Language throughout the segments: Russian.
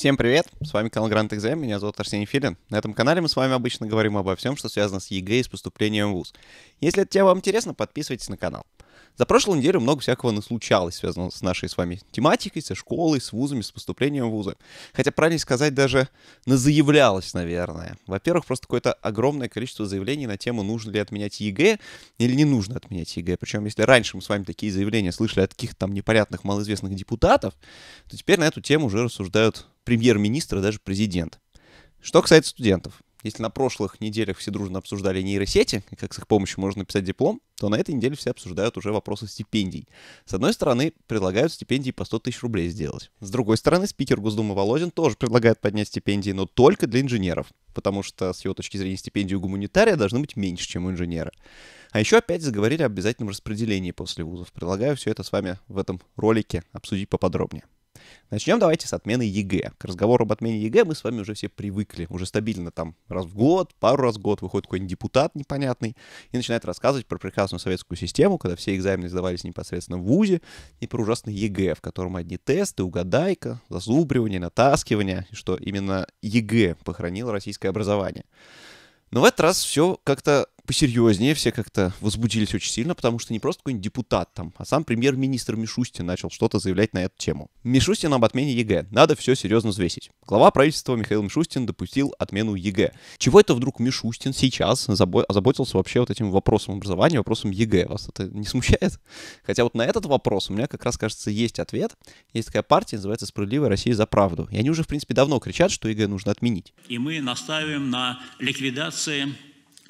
Всем привет, с вами канал Грант Экзамен, меня зовут Арсений Филин. На этом канале мы с вами обычно говорим обо всем, что связано с ЕГЭ и с поступлением в ВУЗ. Если это тема вам интересно, подписывайтесь на канал. За прошлую неделю много всякого наслучалось, связанного с нашей с вами тематикой, со школой, с вузами, с поступлением в вузы. Хотя, правильно сказать, даже назаявлялось, наверное. Во-первых, просто какое-то огромное количество заявлений на тему, нужно ли отменять ЕГЭ или не нужно отменять ЕГЭ. Причем, если раньше мы с вами такие заявления слышали от каких-то там непонятных, малоизвестных депутатов, то теперь на эту тему уже рассуждают премьер-министр, а даже президент. Что касается студентов. Если на прошлых неделях все дружно обсуждали нейросети, и как с их помощью можно написать диплом, то на этой неделе все обсуждают уже вопросы стипендий. С одной стороны, предлагают стипендии по 100 тысяч рублей сделать. С другой стороны, спикер Госдумы Володин тоже предлагает поднять стипендии, но только для инженеров, потому что, с его точки зрения, стипендии у гуманитария должны быть меньше, чем у инженера. А еще опять заговорили об обязательном распределении после вузов. Предлагаю все это с вами в этом ролике обсудить поподробнее. Начнем давайте с отмены ЕГЭ. К разговору об отмене ЕГЭ мы с вами уже все привыкли. Уже стабильно там раз в год, пару раз в год выходит какой-нибудь депутат непонятный и начинает рассказывать про прекрасную советскую систему, когда все экзамены сдавались непосредственно в ВУЗе, и про ужасный ЕГЭ, в котором одни тесты, угадайка, зазубривание, натаскивание, и что именно ЕГЭ похоронило российское образование. Но в этот раз все как-то посерьезнее, все как-то возбудились очень сильно, потому что не просто какой-нибудь депутат там, а сам премьер-министр Мишустин начал что-то заявлять на эту тему. Мишустин об отмене ЕГЭ. Надо все серьезно взвесить. Глава правительства Михаил Мишустин допустил отмену ЕГЭ. Чего это вдруг Мишустин сейчас озаботился вообще вот этим вопросом образования, вопросом ЕГЭ? Вас это не смущает? Хотя вот на этот вопрос у меня как раз, кажется, есть ответ. Есть такая партия, называется «Справедливая Россия за правду». И они уже, в принципе, давно кричат, что ЕГЭ нужно отменить. И мы настаиваем на ликвидации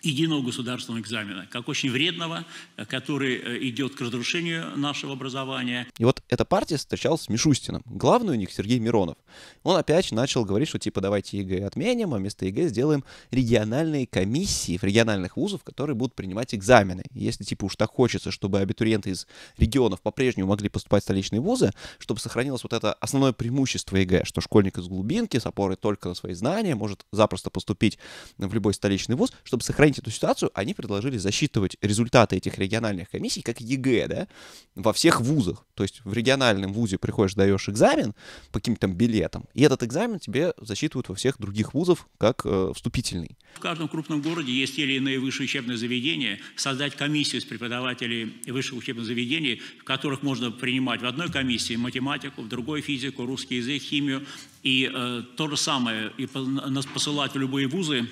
единого государственного экзамена, как очень вредного, который э, идет к разрушению нашего образования. И вот эта партия встречалась с Мишустином, Главный у них Сергей Миронов – он опять начал говорить, что типа давайте ЕГЭ отменим, а вместо ЕГЭ сделаем региональные комиссии в региональных вузов, которые будут принимать экзамены. Если типа уж так хочется, чтобы абитуриенты из регионов по-прежнему могли поступать в столичные вузы, чтобы сохранилось вот это основное преимущество ЕГЭ, что школьник из глубинки с опорой только на свои знания может запросто поступить в любой столичный вуз, чтобы сохранить эту ситуацию, они предложили засчитывать результаты этих региональных комиссий как ЕГЭ, да, во всех вузах. То есть в региональном вузе приходишь, даешь экзамен по каким-то билетам, летом. И этот экзамен тебе засчитывают во всех других вузов как э, вступительный. В каждом крупном городе есть те или иные высшие учебные заведения. Создать комиссию из преподавателей высших учебных заведений, в которых можно принимать в одной комиссии математику, в другой физику, русский язык, химию. И э, то же самое, и нас посылать в любые вузы.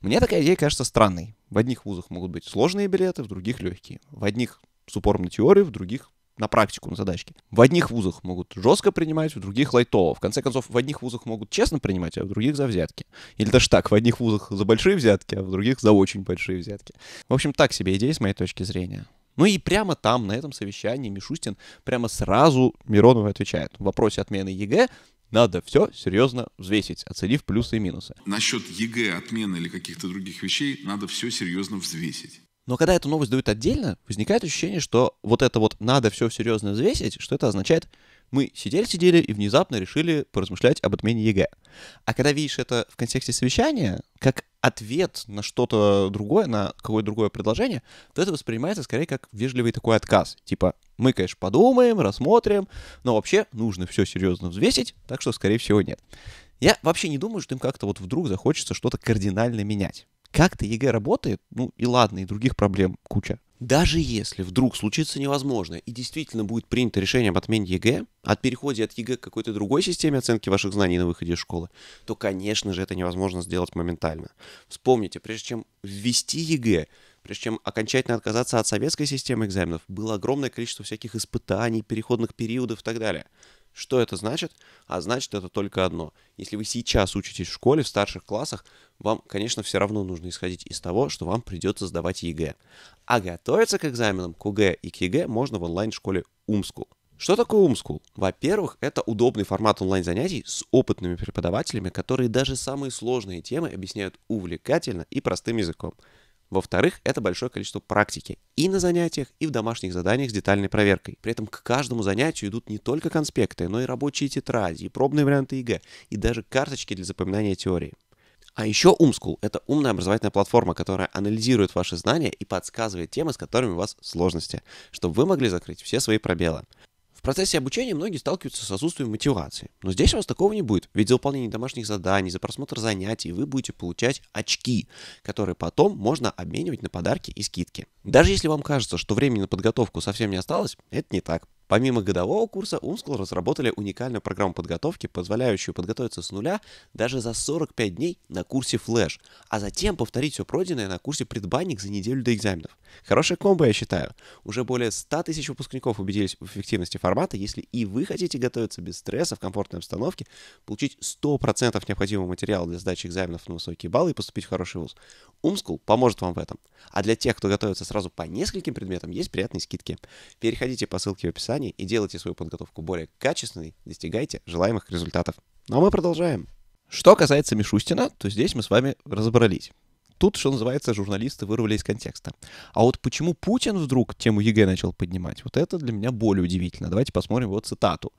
Мне такая идея кажется странной. В одних вузах могут быть сложные билеты, в других легкие. В одних с упором на теорию, в других на практику, на задачки. В одних вузах могут жестко принимать, в других лайтово. В конце концов, в одних вузах могут честно принимать, а в других за взятки. Или даже так, в одних вузах за большие взятки, а в других за очень большие взятки. В общем, так себе идея с моей точки зрения. Ну и прямо там, на этом совещании, Мишустин прямо сразу Миронову отвечает. В вопросе отмены ЕГЭ надо все серьезно взвесить, оценив плюсы и минусы. Насчет ЕГЭ, отмены или каких-то других вещей, надо все серьезно взвесить. Но когда эту новость дают отдельно, возникает ощущение, что вот это вот надо все серьезно взвесить, что это означает, мы сидели-сидели и внезапно решили поразмышлять об отмене ЕГЭ. А когда видишь это в контексте совещания, как ответ на что-то другое, на какое-то другое предложение, то это воспринимается скорее как вежливый такой отказ. Типа, мы, конечно, подумаем, рассмотрим, но вообще нужно все серьезно взвесить, так что, скорее всего, нет. Я вообще не думаю, что им как-то вот вдруг захочется что-то кардинально менять. Как-то ЕГЭ работает, ну и ладно, и других проблем куча. Даже если вдруг случится невозможное и действительно будет принято решение об отмене ЕГЭ, от переходе от ЕГЭ к какой-то другой системе оценки ваших знаний на выходе из школы, то, конечно же, это невозможно сделать моментально. Вспомните, прежде чем ввести ЕГЭ, прежде чем окончательно отказаться от советской системы экзаменов, было огромное количество всяких испытаний, переходных периодов и так далее. Что это значит? А значит это только одно. Если вы сейчас учитесь в школе, в старших классах, вам, конечно, все равно нужно исходить из того, что вам придется сдавать ЕГЭ. А готовиться к экзаменам, к УГЭ и к ЕГЭ можно в онлайн-школе Умскул. Что такое Умскул? Во-первых, это удобный формат онлайн-занятий с опытными преподавателями, которые даже самые сложные темы объясняют увлекательно и простым языком – во-вторых, это большое количество практики и на занятиях, и в домашних заданиях с детальной проверкой. При этом к каждому занятию идут не только конспекты, но и рабочие тетради, и пробные варианты ЕГЭ, и даже карточки для запоминания теории. А еще Умскул — это умная образовательная платформа, которая анализирует ваши знания и подсказывает темы, с которыми у вас сложности, чтобы вы могли закрыть все свои пробелы. В процессе обучения многие сталкиваются с отсутствием мотивации. Но здесь у вас такого не будет, ведь за выполнение домашних заданий, за просмотр занятий вы будете получать очки, которые потом можно обменивать на подарки и скидки. Даже если вам кажется, что времени на подготовку совсем не осталось, это не так. Помимо годового курса, Умскул разработали уникальную программу подготовки, позволяющую подготовиться с нуля даже за 45 дней на курсе Flash, а затем повторить все пройденное на курсе предбанник за неделю до экзаменов. Хорошая комбо, я считаю. Уже более 100 тысяч выпускников убедились в эффективности формата. Если и вы хотите готовиться без стресса в комфортной обстановке, получить 100% необходимого материала для сдачи экзаменов на высокие баллы и поступить в хороший вуз, Умскул поможет вам в этом. А для тех, кто готовится сразу по нескольким предметам, есть приятные скидки. Переходите по ссылке в описании компании и делайте свою подготовку более качественной, достигайте желаемых результатов. Ну а мы продолжаем. Что касается Мишустина, то здесь мы с вами разобрались. Тут, что называется, журналисты вырвали из контекста. А вот почему Путин вдруг тему ЕГЭ начал поднимать, вот это для меня более удивительно. Давайте посмотрим его цитату.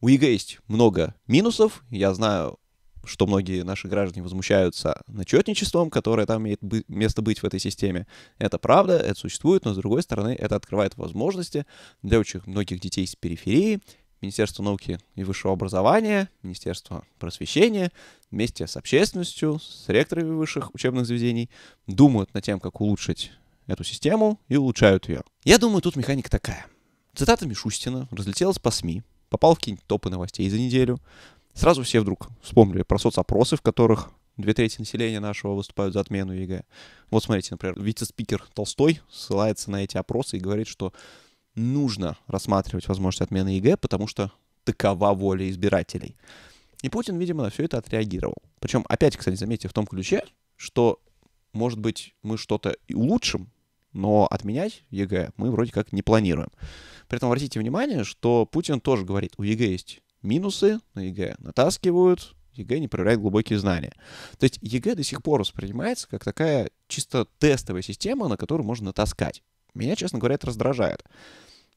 У ЕГЭ есть много минусов, я знаю что многие наши граждане возмущаются начетничеством, которое там имеет место быть в этой системе. Это правда, это существует, но с другой стороны, это открывает возможности для очень многих детей с периферии, Министерство науки и высшего образования, Министерство просвещения вместе с общественностью, с ректорами высших учебных заведений думают над тем, как улучшить эту систему и улучшают ее. Я думаю, тут механика такая. Цитата Мишустина разлетелась по СМИ, попал в какие-нибудь топы новостей за неделю, Сразу все вдруг вспомнили про соцопросы, в которых две трети населения нашего выступают за отмену ЕГЭ. Вот смотрите, например, вице-спикер Толстой ссылается на эти опросы и говорит, что нужно рассматривать возможность отмены ЕГЭ, потому что такова воля избирателей. И Путин, видимо, на все это отреагировал. Причем, опять, кстати, заметьте, в том ключе, что, может быть, мы что-то и улучшим, но отменять ЕГЭ мы вроде как не планируем. При этом обратите внимание, что Путин тоже говорит, у ЕГЭ есть минусы на ЕГЭ натаскивают, ЕГЭ не проверяет глубокие знания. То есть ЕГЭ до сих пор воспринимается как такая чисто тестовая система, на которую можно натаскать. Меня, честно говоря, это раздражает.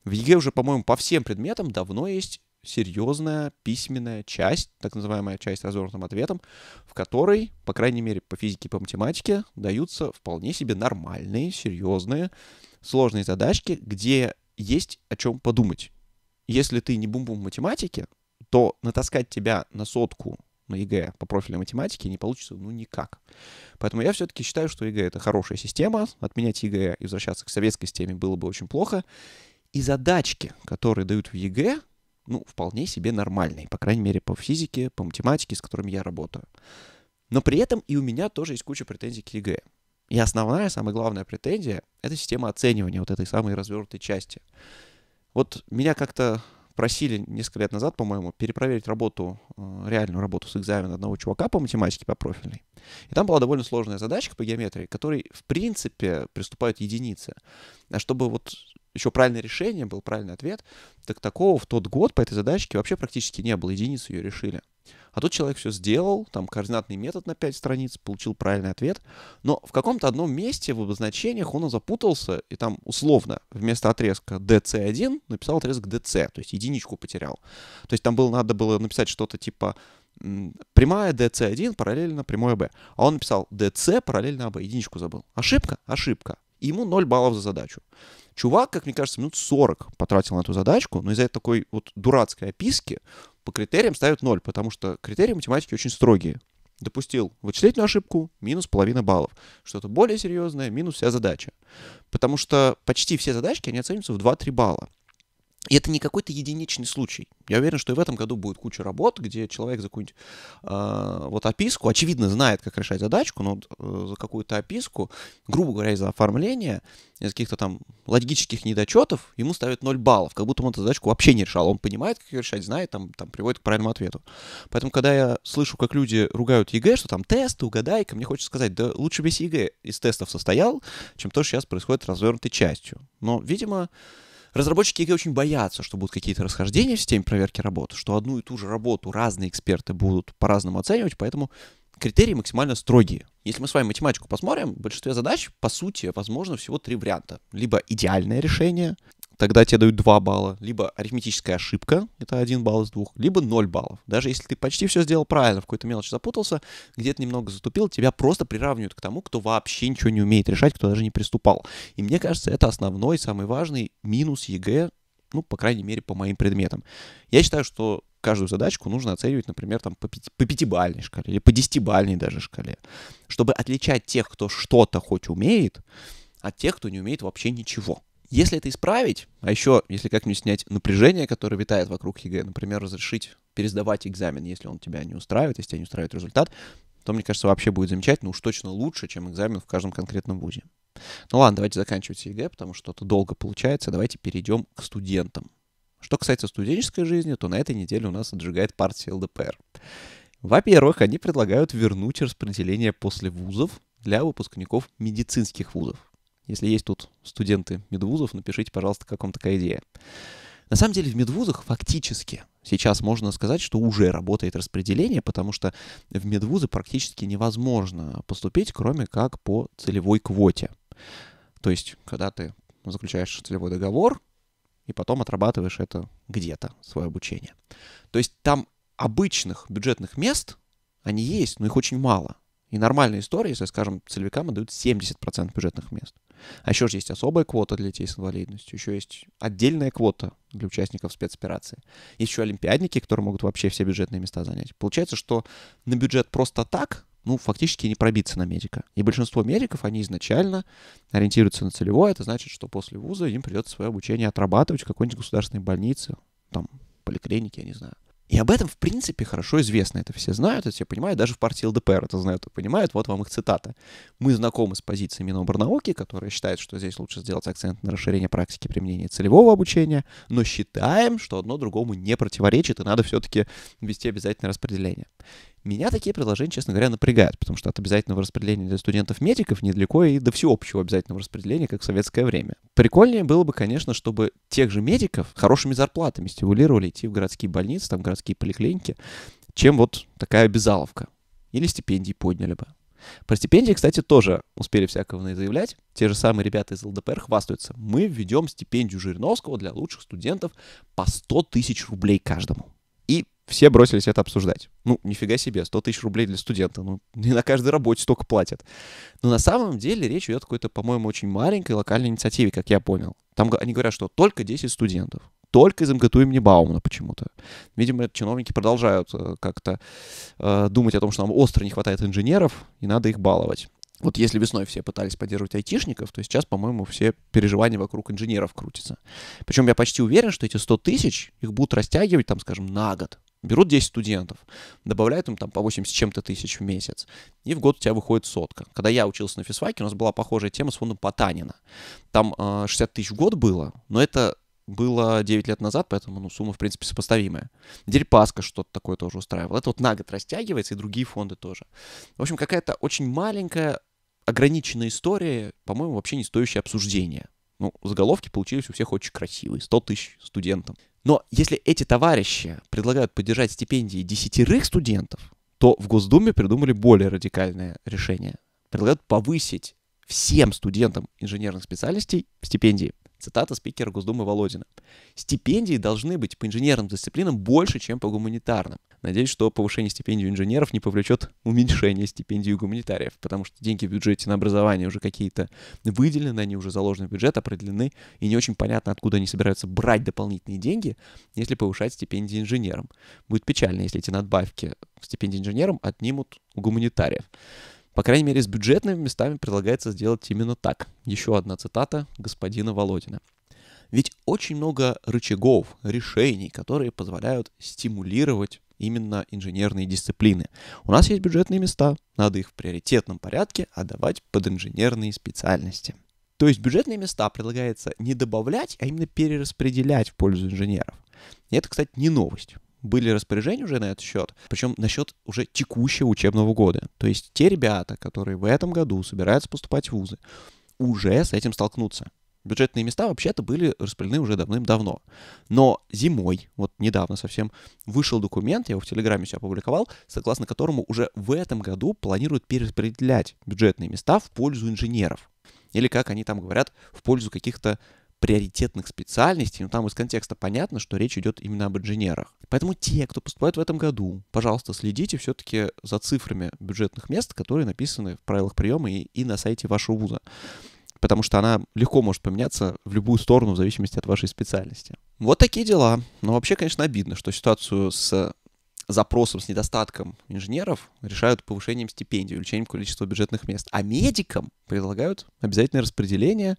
В ЕГЭ уже, по-моему, по всем предметам давно есть серьезная письменная часть, так называемая часть с развернутым ответом, в которой, по крайней мере, по физике и по математике даются вполне себе нормальные, серьезные, сложные задачки, где есть о чем подумать. Если ты не бум-бум в математике, то натаскать тебя на сотку на ЕГЭ по профилю математики не получится ну никак. Поэтому я все-таки считаю, что ЕГЭ — это хорошая система. Отменять ЕГЭ и возвращаться к советской системе было бы очень плохо. И задачки, которые дают в ЕГЭ, ну, вполне себе нормальные. По крайней мере, по физике, по математике, с которыми я работаю. Но при этом и у меня тоже есть куча претензий к ЕГЭ. И основная, самая главная претензия — это система оценивания вот этой самой развернутой части. Вот меня как-то просили несколько лет назад, по-моему, перепроверить работу, э, реальную работу с экзамена одного чувака по математике, по профильной. И там была довольно сложная задачка по геометрии, которой, в принципе, приступают единицы. А чтобы вот еще правильное решение был, правильный ответ, так такого в тот год по этой задачке вообще практически не было, единицу ее решили. А тут человек все сделал, там координатный метод на 5 страниц, получил правильный ответ, но в каком-то одном месте в обозначениях он запутался, и там условно вместо отрезка DC1 написал отрезок DC, то есть единичку потерял. То есть там было, надо было написать что-то типа прямая DC1 параллельно прямой b, а, а он написал DC параллельно AB, а единичку забыл. Ошибка? Ошибка и ему 0 баллов за задачу. Чувак, как мне кажется, минут 40 потратил на эту задачку, но из-за такой вот дурацкой описки по критериям ставят 0, потому что критерии математики очень строгие. Допустил вычислительную ошибку, минус половина баллов. Что-то более серьезное, минус вся задача. Потому что почти все задачки, они оцениваются в 2-3 балла. И это не какой-то единичный случай. Я уверен, что и в этом году будет куча работ, где человек за какую-нибудь э, вот описку, очевидно, знает, как решать задачку, но э, за какую-то описку, грубо говоря, из-за оформления, из каких-то там логических недочетов, ему ставят 0 баллов, как будто он эту задачку вообще не решал. Он понимает, как ее решать, знает, там, там приводит к правильному ответу. Поэтому, когда я слышу, как люди ругают ЕГЭ, что там тесты, угадайка, мне хочется сказать, да лучше весь ЕГЭ из тестов состоял, чем то, что сейчас происходит развернутой частью. Но, видимо, разработчики их очень боятся, что будут какие-то расхождения в системе проверки работы, что одну и ту же работу разные эксперты будут по-разному оценивать, поэтому критерии максимально строгие. Если мы с вами математику посмотрим, в большинстве задач, по сути, возможно всего три варианта. Либо идеальное решение, тогда тебе дают 2 балла. Либо арифметическая ошибка, это 1 балл из 2, либо 0 баллов. Даже если ты почти все сделал правильно, в какой-то мелочи запутался, где-то немного затупил, тебя просто приравнивают к тому, кто вообще ничего не умеет решать, кто даже не приступал. И мне кажется, это основной, самый важный минус ЕГЭ, ну, по крайней мере, по моим предметам. Я считаю, что каждую задачку нужно оценивать, например, там по, пяти, пятибальной шкале или по десятибальной даже шкале, чтобы отличать тех, кто что-то хоть умеет, от тех, кто не умеет вообще ничего. Если это исправить, а еще, если как-нибудь снять напряжение, которое витает вокруг ЕГЭ, например, разрешить пересдавать экзамен, если он тебя не устраивает, если тебя не устраивает результат, то, мне кажется, вообще будет замечательно, уж точно лучше, чем экзамен в каждом конкретном вузе. Ну ладно, давайте заканчивать ЕГЭ, потому что это долго получается. Давайте перейдем к студентам. Что касается студенческой жизни, то на этой неделе у нас отжигает партия ЛДПР. Во-первых, они предлагают вернуть распределение после вузов для выпускников медицинских вузов. Если есть тут студенты медвузов, напишите, пожалуйста, как вам такая идея. На самом деле в медвузах фактически сейчас можно сказать, что уже работает распределение, потому что в медвузы практически невозможно поступить, кроме как по целевой квоте. То есть, когда ты заключаешь целевой договор, и потом отрабатываешь это где-то, свое обучение. То есть там обычных бюджетных мест, они есть, но их очень мало. И нормальная история, если, скажем, целевикам отдают 70% бюджетных мест. А еще же есть особая квота для детей с инвалидностью, еще есть отдельная квота для участников спецоперации. Есть еще олимпиадники, которые могут вообще все бюджетные места занять. Получается, что на бюджет просто так ну, фактически не пробиться на медика. И большинство медиков, они изначально ориентируются на целевое. Это значит, что после вуза им придется свое обучение отрабатывать в какой-нибудь государственной больнице, там, поликлинике, я не знаю. И об этом, в принципе, хорошо известно. Это все знают, это все понимают, даже в партии ЛДПР это знают и понимают. Вот вам их цитата. «Мы знакомы с позицией Миноборнауки, которая считает, что здесь лучше сделать акцент на расширение практики применения целевого обучения, но считаем, что одно другому не противоречит, и надо все-таки вести обязательное распределение». Меня такие предложения, честно говоря, напрягают, потому что от обязательного распределения для студентов-медиков недалеко и до всеобщего обязательного распределения, как в советское время. Прикольнее было бы, конечно, чтобы тех же медиков хорошими зарплатами стимулировали идти в городские больницы, там городские поликлиники, чем вот такая обязаловка. Или стипендии подняли бы. Про стипендии, кстати, тоже успели всякого заявлять. Те же самые ребята из ЛДПР хвастаются. Мы введем стипендию Жириновского для лучших студентов по 100 тысяч рублей каждому. И все бросились это обсуждать. Ну, нифига себе, 100 тысяч рублей для студента. Ну, не на каждой работе столько платят. Но на самом деле речь идет о какой-то, по-моему, очень маленькой локальной инициативе, как я понял. Там они говорят, что только 10 студентов. Только из МГТУ имени Баумана почему-то. Видимо, чиновники продолжают э, как-то э, думать о том, что нам остро не хватает инженеров, и надо их баловать. Вот если весной все пытались поддерживать айтишников, то сейчас, по-моему, все переживания вокруг инженеров крутятся. Причем я почти уверен, что эти 100 тысяч, их будут растягивать, там, скажем, на год. Берут 10 студентов, добавляют им там по 80 чем-то тысяч в месяц, и в год у тебя выходит сотка. Когда я учился на физфаке, у нас была похожая тема с фондом Потанина. Там э, 60 тысяч в год было, но это было 9 лет назад, поэтому ну, сумма, в принципе, сопоставимая. Дерипаска что-то такое тоже устраивала. Это вот на год растягивается, и другие фонды тоже. В общем, какая-то очень маленькая, ограниченная история, по-моему, вообще не стоящая обсуждения. Ну, заголовки получились у всех очень красивые. 100 тысяч студентам. Но если эти товарищи предлагают поддержать стипендии десятерых студентов, то в Госдуме придумали более радикальное решение. Предлагают повысить всем студентам инженерных специальностей стипендии. Цитата спикера Госдумы Володина. «Стипендии должны быть по инженерным дисциплинам больше, чем по гуманитарным. Надеюсь, что повышение стипендий инженеров не повлечет уменьшение стипендий у гуманитариев, потому что деньги в бюджете на образование уже какие-то выделены, они уже заложены в бюджет, определены, и не очень понятно, откуда они собираются брать дополнительные деньги, если повышать стипендии инженерам. Будет печально, если эти надбавки стипендии инженерам отнимут у гуманитариев. По крайней мере, с бюджетными местами предлагается сделать именно так. Еще одна цитата господина Володина. Ведь очень много рычагов, решений, которые позволяют стимулировать именно инженерные дисциплины. У нас есть бюджетные места, надо их в приоритетном порядке отдавать под инженерные специальности. То есть бюджетные места предлагается не добавлять, а именно перераспределять в пользу инженеров. И это, кстати, не новость были распоряжения уже на этот счет, причем насчет уже текущего учебного года. То есть те ребята, которые в этом году собираются поступать в вузы, уже с этим столкнутся. Бюджетные места вообще-то были распределены уже давным-давно. Но зимой, вот недавно совсем, вышел документ, я его в Телеграме все опубликовал, согласно которому уже в этом году планируют перераспределять бюджетные места в пользу инженеров. Или, как они там говорят, в пользу каких-то приоритетных специальностей, но там из контекста понятно, что речь идет именно об инженерах. Поэтому те, кто поступает в этом году, пожалуйста, следите все-таки за цифрами бюджетных мест, которые написаны в правилах приема и, и на сайте вашего вуза. Потому что она легко может поменяться в любую сторону в зависимости от вашей специальности. Вот такие дела. Но вообще, конечно, обидно, что ситуацию с запросом с недостатком инженеров решают повышением стипендий, увеличением количества бюджетных мест. А медикам предлагают обязательное распределение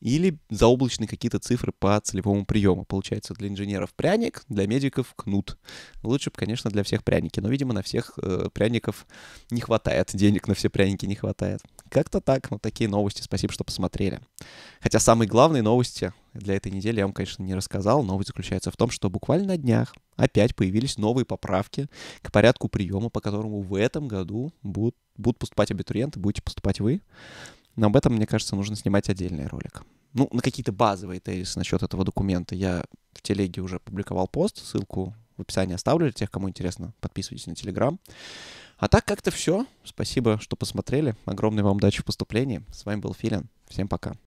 или заоблачные какие-то цифры по целевому приему. Получается, для инженеров пряник, для медиков кнут. Лучше бы, конечно, для всех пряники, но, видимо, на всех э, пряников не хватает, денег на все пряники не хватает. Как-то так, вот такие новости, спасибо, что посмотрели. Хотя самые главные новости для этой недели я вам, конечно, не рассказал. Новость заключается в том, что буквально на днях опять появились новые поправки к порядку приема, по которому в этом году будут, будут поступать абитуриенты, будете поступать вы. Но об этом, мне кажется, нужно снимать отдельный ролик. Ну, на какие-то базовые тезисы насчет этого документа я в телеге уже публиковал пост, ссылку в описании оставлю для тех, кому интересно, подписывайтесь на Телеграм. А так как-то все. Спасибо, что посмотрели. Огромной вам удачи в поступлении. С вами был Филин. Всем пока.